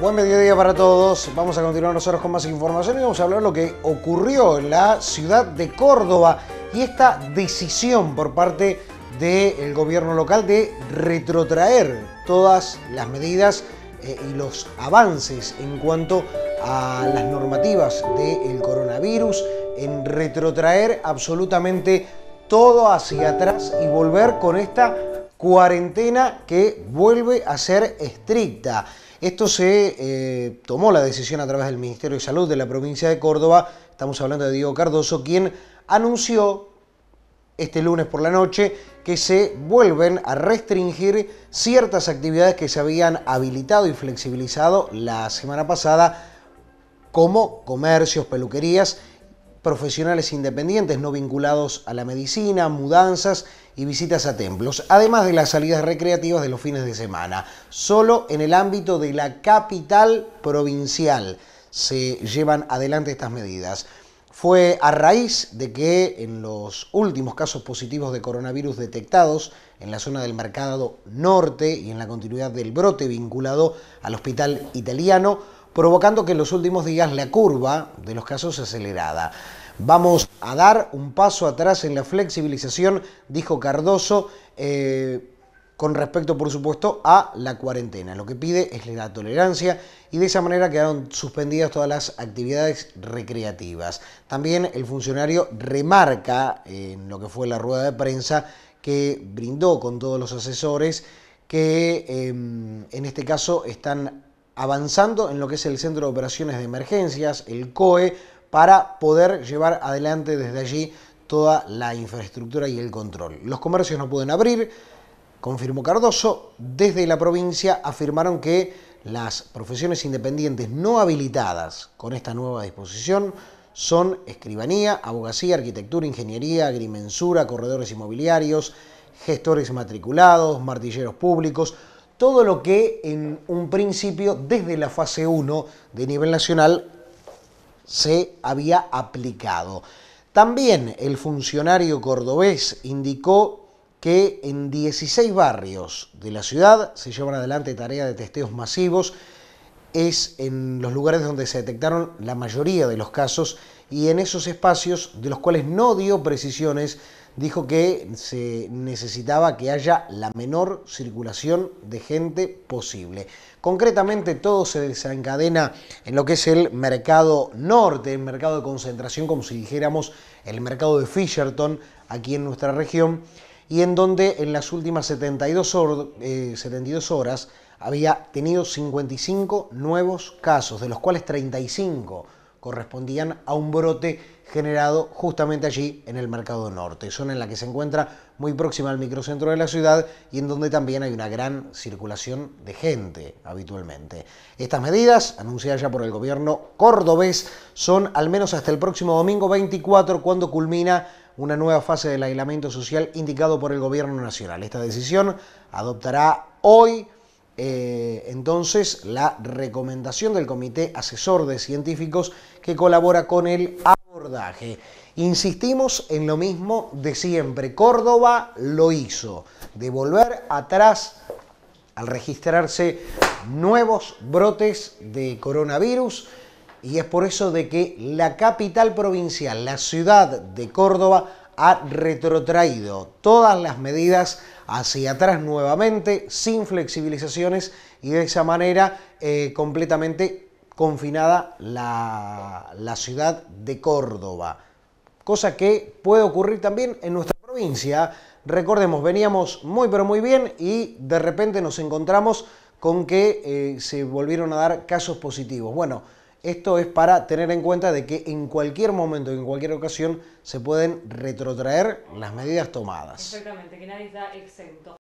Buen mediodía para todos. Vamos a continuar nosotros con más información y vamos a hablar de lo que ocurrió en la ciudad de Córdoba y esta decisión por parte del gobierno local de retrotraer todas las medidas eh, y los avances en cuanto a las normativas del coronavirus, en retrotraer absolutamente todo hacia atrás y volver con esta cuarentena que vuelve a ser estricta. Esto se eh, tomó la decisión a través del Ministerio de Salud de la provincia de Córdoba, estamos hablando de Diego Cardoso, quien anunció este lunes por la noche que se vuelven a restringir ciertas actividades que se habían habilitado y flexibilizado la semana pasada, como comercios, peluquerías profesionales independientes no vinculados a la medicina, mudanzas y visitas a templos, además de las salidas recreativas de los fines de semana, solo en el ámbito de la capital provincial se llevan adelante estas medidas. Fue a raíz de que en los últimos casos positivos de coronavirus detectados en la zona del mercado norte y en la continuidad del brote vinculado al hospital italiano, provocando que en los últimos días la curva de los casos se acelerada. Vamos a dar un paso atrás en la flexibilización, dijo Cardoso, eh, con respecto, por supuesto, a la cuarentena. Lo que pide es la tolerancia y de esa manera quedaron suspendidas todas las actividades recreativas. También el funcionario remarca en lo que fue la rueda de prensa que brindó con todos los asesores que em, en este caso están avanzando en lo que es el Centro de Operaciones de Emergencias, el COE, para poder llevar adelante desde allí toda la infraestructura y el control. Los comercios no pueden abrir, confirmó Cardoso, desde la provincia afirmaron que las profesiones independientes no habilitadas con esta nueva disposición son escribanía, abogacía, arquitectura, ingeniería, agrimensura, corredores inmobiliarios, gestores matriculados, martilleros públicos, todo lo que en un principio, desde la fase 1 de nivel nacional, se había aplicado. También el funcionario cordobés indicó que en 16 barrios de la ciudad se llevan adelante tareas de testeos masivos. Es en los lugares donde se detectaron la mayoría de los casos y en esos espacios de los cuales no dio precisiones dijo que se necesitaba que haya la menor circulación de gente posible. Concretamente todo se desencadena en lo que es el mercado norte, el mercado de concentración, como si dijéramos el mercado de Fisherton, aquí en nuestra región, y en donde en las últimas 72, 72 eh, horas había tenido 55 nuevos casos, de los cuales 35 correspondían a un brote generado justamente allí en el Mercado Norte, zona en la que se encuentra muy próxima al microcentro de la ciudad y en donde también hay una gran circulación de gente habitualmente. Estas medidas, anunciadas ya por el gobierno cordobés, son al menos hasta el próximo domingo 24 cuando culmina una nueva fase del aislamiento social indicado por el gobierno nacional. Esta decisión adoptará hoy eh, entonces, la recomendación del Comité Asesor de Científicos que colabora con el abordaje. Insistimos en lo mismo de siempre. Córdoba lo hizo, de volver atrás al registrarse nuevos brotes de coronavirus y es por eso de que la capital provincial, la ciudad de Córdoba, ha retrotraído todas las medidas hacia atrás nuevamente, sin flexibilizaciones y de esa manera eh, completamente confinada la, ciudad de Córdoba. Cosa que puede ocurrir también en nuestra provincia. Recordemos, veníamos muy pero muy bien y de repente nos encontramos con que eh, se volvieron a dar casos positivos. Bueno, esto es para tener en cuenta de que en cualquier momento, en cualquier ocasión, se pueden retrotraer las medidas tomadas. Exactamente, que nadie está exento.